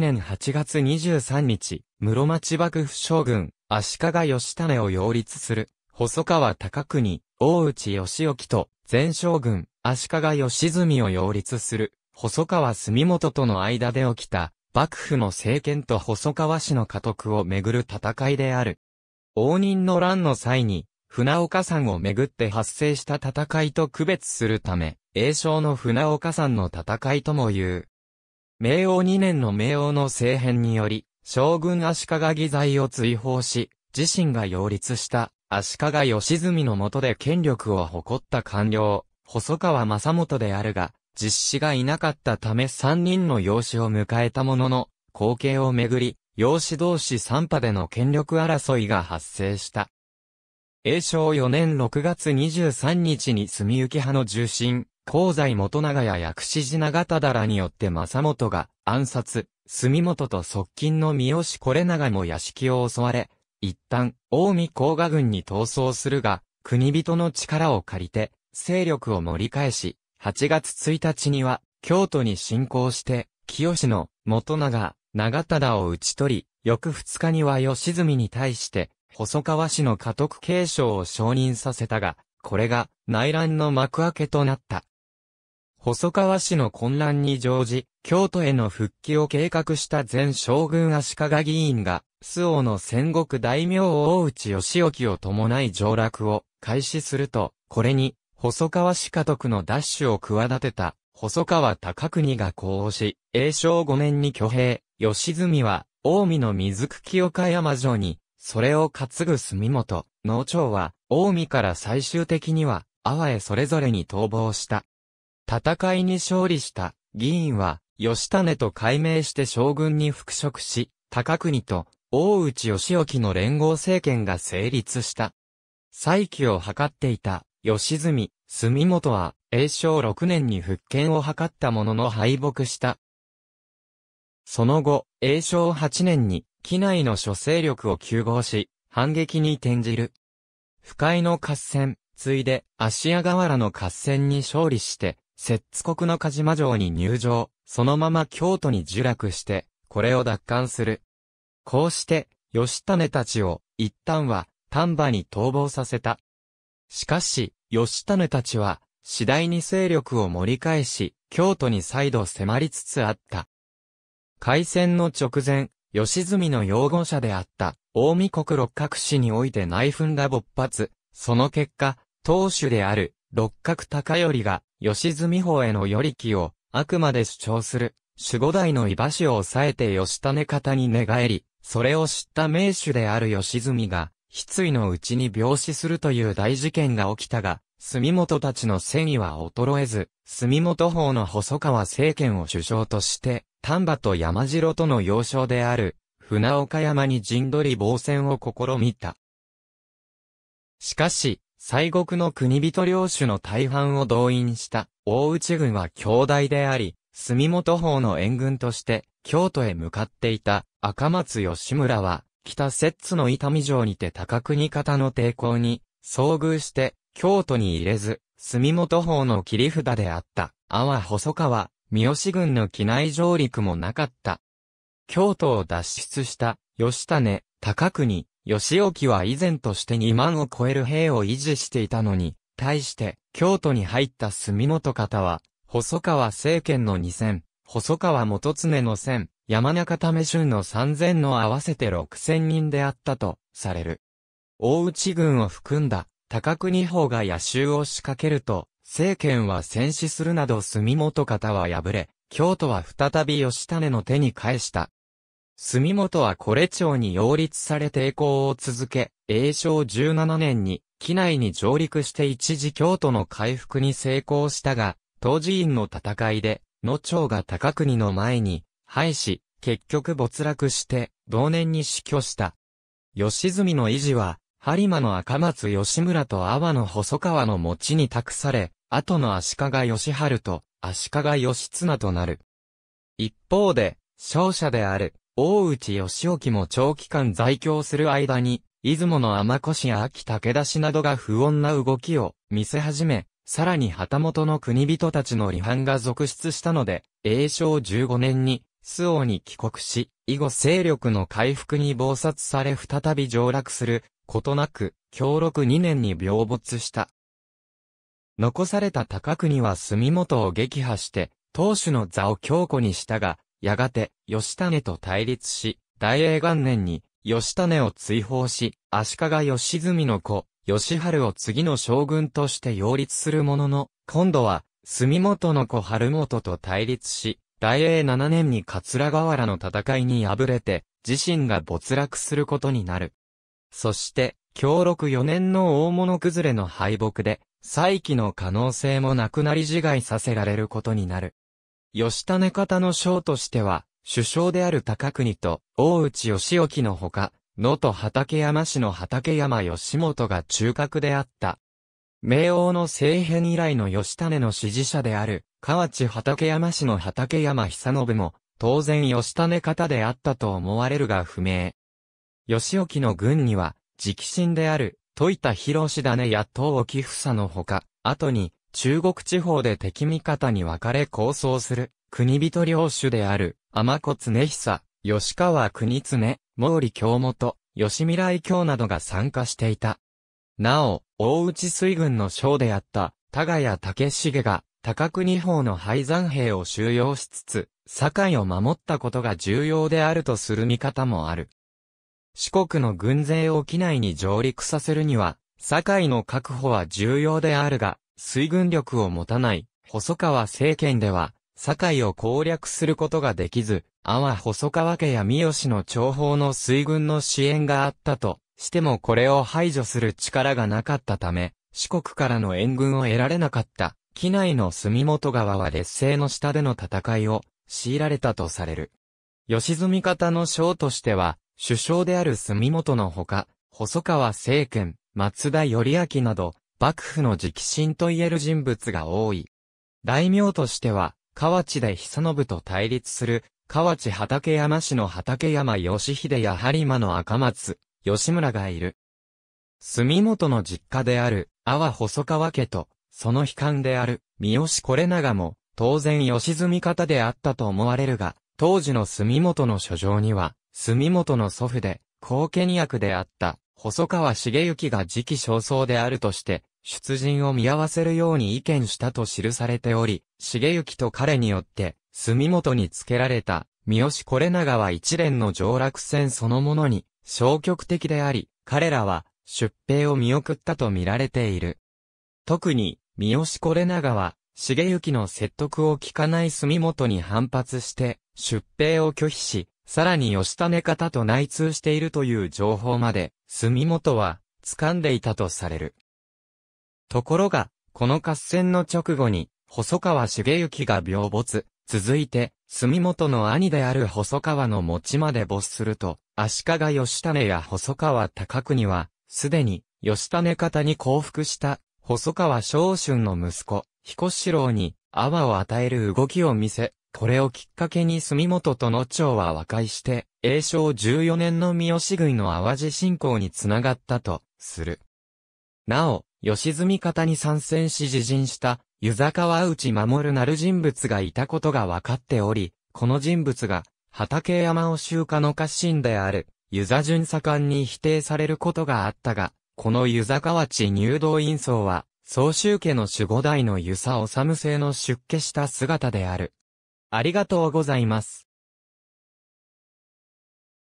年8月23日、室町幕府将軍、足利義種を擁立する、細川高国、大内義興と、前将軍、足利義澄を擁立する、細川住元との間で起きた、幕府の政権と細川氏の家督をめぐる戦いである。応仁の乱の際に、船岡山をめぐって発生した戦いと区別するため、栄称の船岡山の戦いとも言う。明王2年の明王の政変により、将軍足利義在を追放し、自身が擁立した足利義澄の下で権力を誇った官僚、細川正元であるが、実施がいなかったため3人の養子を迎えたものの、後継をめぐり、養子同士三派での権力争いが発生した。永正4年6月23日に住行派の重臣、香西元長や薬師寺長田らによって正元が暗殺、住元と側近の三好これ長も屋敷を襲われ、一旦、近江甲賀軍に逃走するが、国人の力を借りて、勢力を盛り返し、8月1日には、京都に侵攻して、清の元長、長忠を討ち取り、翌2日には吉住に対して、細川氏の家督継承を承認させたが、これが内乱の幕開けとなった。細川氏の混乱に乗じ、京都への復帰を計画した前将軍足利議員が、周王の戦国大名大内義興を伴い上洛を開始すると、これに、細川氏家督の奪取を企てた、細川高国が呼応し、永正5年に挙兵、吉住は、近江の水久清岡山城に、それを担ぐ住本、農長は、近江から最終的には、阿波へそれぞれに逃亡した。戦いに勝利した議員は、吉種と改名して将軍に復職し、高国と大内義興の連合政権が成立した。再起を図っていた吉住、住本は、永正6年に復権を図ったものの敗北した。その後、永正8年に、機内の諸勢力を急合し、反撃に転じる。不快の合戦、ついで、芦屋河原の合戦に勝利して、摂津国の鹿島城に入城、そのまま京都に受落して、これを奪還する。こうして、吉種たちを、一旦は、丹波に逃亡させた。しかし、吉種たちは、次第に勢力を盛り返し、京都に再度迫りつつあった。開戦の直前、吉住の擁護者であった、大見国六角氏において内紛が勃発、その結果、当主である、六角高頼が、吉住法へのよりきを、あくまで主張する、守護代の居場所を抑えて吉種方に寝返り、それを知った名手である吉住が、失意のうちに病死するという大事件が起きたが、住本たちの戦意は衰えず、住本法の細川政権を首相として、丹波と山城との要衝である、船岡山に陣取り防戦を試みた。しかし、西国の国人領主の大半を動員した大内軍は兄弟であり、住本法の援軍として京都へ向かっていた赤松吉村は北摂津の伊丹城にて高国方の抵抗に遭遇して京都に入れず、住本法の切り札であった阿波細川、三好軍の機内上陸もなかった。京都を脱出した吉種、高国、吉岡は以前として2万を超える兵を維持していたのに、対して、京都に入った住本方は、細川政権の2000、細川元常の1000、山中為春の3000の合わせて6000人であったと、される。大内軍を含んだ、高国法が野襲を仕掛けると、政権は戦死するなど住本方は敗れ、京都は再び吉種の手に返した。住本はこれ町に擁立され抵抗を続け、永正17年に、機内に上陸して一時京都の回復に成功したが、当寺院の戦いで、野町が高国の前に、敗し、結局没落して、同年に死去した。吉住の維持は、播磨の赤松吉村と阿波の細川の持ちに託され、後の足利義春と足利義綱となる。一方で、勝者である大内義興も長期間在京する間に、出雲の天越や秋武田氏などが不穏な動きを見せ始め、さらに旗本の国人たちの離反が続出したので、永正15年に、周王に帰国し、以後勢力の回復に暴殺され再び上落する、ことなく、協禄2年に病没した。残された高国は住元を撃破して、当主の座を強固にしたが、やがて、吉種と対立し、大英元年に、吉種を追放し、足利義澄の子、義春を次の将軍として擁立するものの、今度は、住元の子春元と対立し、大英七年に桂河原の戦いに敗れて、自身が没落することになる。そして、協禄四年の大物崩れの敗北で、再起の可能性もなくなり自害させられることになる。義種方の将としては、首相である高国と、大内義興のほか、野と畠山氏の畠山義元が中核であった。明王の政変以来の義種の支持者である、河内畠山氏の畠山久信も、当然義種方であったと思われるが不明。義興の軍には、直臣である、といた広志種や東沖房のほか、後に、中国地方で敵味方に分かれ構想する、国人領主である、天子常久、吉川国常、毛利京本、吉未来京などが参加していた。なお、大内水軍の将であった、田谷武重が、高国方の廃山兵を収容しつつ、堺を守ったことが重要であるとする見方もある。四国の軍勢を機内に上陸させるには、堺の確保は重要であるが、水軍力を持たない、細川政権では、堺を攻略することができず、阿波細川家や三好の諜報の水軍の支援があったと、してもこれを排除する力がなかったため、四国からの援軍を得られなかった、機内の住本川は劣勢の下での戦いを強いられたとされる。吉住方の将としては、首相である住本のほか、細川政権、松田頼明など、幕府の直臣と言える人物が多い。大名としては、河内で久信と対立する、河内畠山氏の畠山義秀や播磨の赤松、吉村がいる。住本の実家である、阿波細川家と、その悲観である、三好これ長も、当然吉住方であったと思われるが、当時の住本の書状には、住本の祖父で、後見役であった、細川茂之が次期尚早であるとして、出陣を見合わせるように意見したと記されており、茂之と彼によって、住元につけられた、三好これ長は一連の上落戦そのものに、消極的であり、彼らは、出兵を見送ったと見られている。特に、三好これ長は、茂之の説得を聞かない住元に反発して、出兵を拒否し、さらに吉種方と内通しているという情報まで、住元は、掴んでいたとされる。ところが、この合戦の直後に、細川重幸が病没、続いて、住元の兄である細川の持ちまで没すると、足利義種や細川高国は、すでに、義種方に降伏した、細川昇春の息子、彦四郎に、泡を与える動きを見せ、これをきっかけに住本との長は和解して、永正14年の三好軍の淡路侵攻につながったと、する。なお、吉住方に参戦し自陣した、湯坂は内守なる人物がいたことが分かっており、この人物が、畠山を集家の家臣である、湯座巡査官に否定されることがあったが、この湯坂町入道院僧は、総集家の守護代の湯佐治製の出家した姿である。ありがとうございます。